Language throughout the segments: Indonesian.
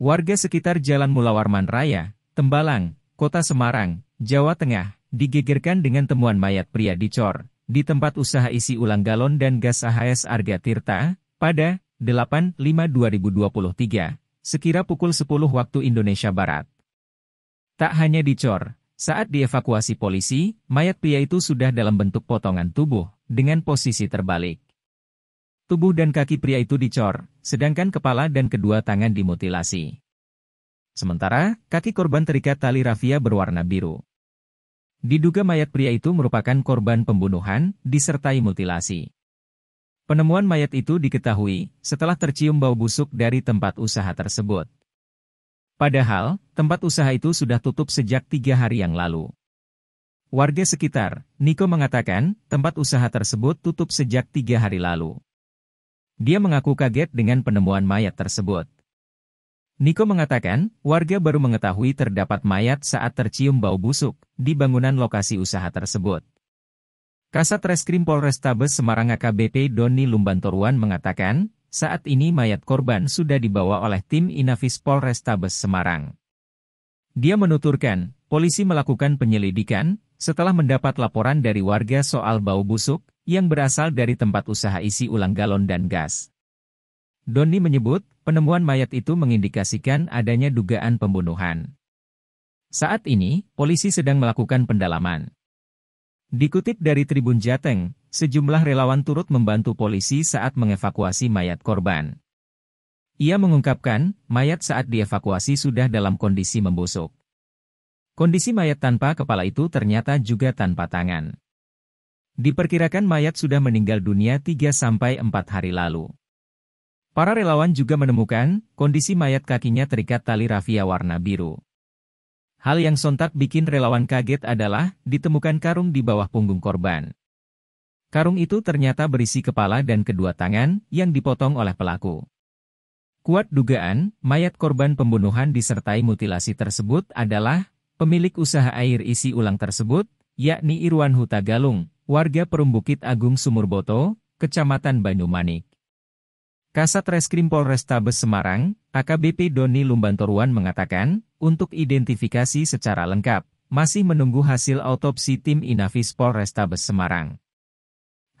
Warga sekitar Jalan Mulawarman Raya, Tembalang, Kota Semarang, Jawa Tengah, digegerkan dengan temuan mayat pria dicor, di tempat usaha isi ulang galon dan gas AHS Arga Tirta, pada 8.5.2023, sekira pukul 10 waktu Indonesia Barat. Tak hanya dicor, saat dievakuasi polisi, mayat pria itu sudah dalam bentuk potongan tubuh, dengan posisi terbalik. Tubuh dan kaki pria itu dicor, sedangkan kepala dan kedua tangan dimutilasi. Sementara, kaki korban terikat tali rafia berwarna biru. Diduga mayat pria itu merupakan korban pembunuhan, disertai mutilasi. Penemuan mayat itu diketahui setelah tercium bau busuk dari tempat usaha tersebut. Padahal, tempat usaha itu sudah tutup sejak tiga hari yang lalu. Warga sekitar, Niko mengatakan, tempat usaha tersebut tutup sejak tiga hari lalu. Dia mengaku kaget dengan penemuan mayat tersebut. Niko mengatakan, warga baru mengetahui terdapat mayat saat tercium bau busuk di bangunan lokasi usaha tersebut. Kasat Reskrim Polrestabes Semarang AKBP Doni Lumbantoruan mengatakan, saat ini mayat korban sudah dibawa oleh tim Inavis Polrestabes Semarang. Dia menuturkan, polisi melakukan penyelidikan setelah mendapat laporan dari warga soal bau busuk yang berasal dari tempat usaha isi ulang galon dan gas. Doni menyebut, penemuan mayat itu mengindikasikan adanya dugaan pembunuhan. Saat ini, polisi sedang melakukan pendalaman. Dikutip dari Tribun Jateng, sejumlah relawan turut membantu polisi saat mengevakuasi mayat korban. Ia mengungkapkan, mayat saat dievakuasi sudah dalam kondisi membusuk. Kondisi mayat tanpa kepala itu ternyata juga tanpa tangan. Diperkirakan mayat sudah meninggal dunia 3-4 hari lalu. Para relawan juga menemukan, kondisi mayat kakinya terikat tali rafia warna biru. Hal yang sontak bikin relawan kaget adalah, ditemukan karung di bawah punggung korban. Karung itu ternyata berisi kepala dan kedua tangan, yang dipotong oleh pelaku. Kuat dugaan, mayat korban pembunuhan disertai mutilasi tersebut adalah, pemilik usaha air isi ulang tersebut, yakni Irwan Huta Galung, warga Perumbukit Agung Sumurboto, Kecamatan Banyumanik. Kasat Reskrim Polrestabes Semarang, AKBP Doni Lumbantoruan mengatakan, untuk identifikasi secara lengkap, masih menunggu hasil autopsi tim Inavis Polrestabes Semarang.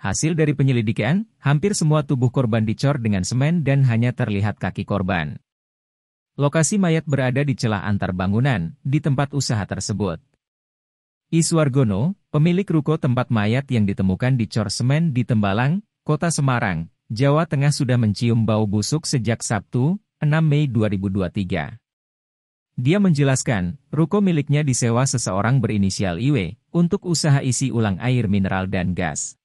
Hasil dari penyelidikan, hampir semua tubuh korban dicor dengan semen dan hanya terlihat kaki korban. Lokasi mayat berada di celah antar bangunan, di tempat usaha tersebut. Iswargono, pemilik ruko tempat mayat yang ditemukan di Cor Semen di Tembalang, Kota Semarang, Jawa Tengah sudah mencium bau busuk sejak Sabtu, 6 Mei 2023. Dia menjelaskan, ruko miliknya disewa seseorang berinisial IW untuk usaha isi ulang air mineral dan gas.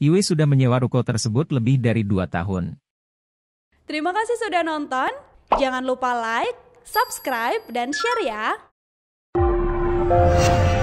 IW sudah menyewa ruko tersebut lebih dari 2 tahun. Terima kasih sudah nonton. Jangan lupa like, subscribe, dan share ya.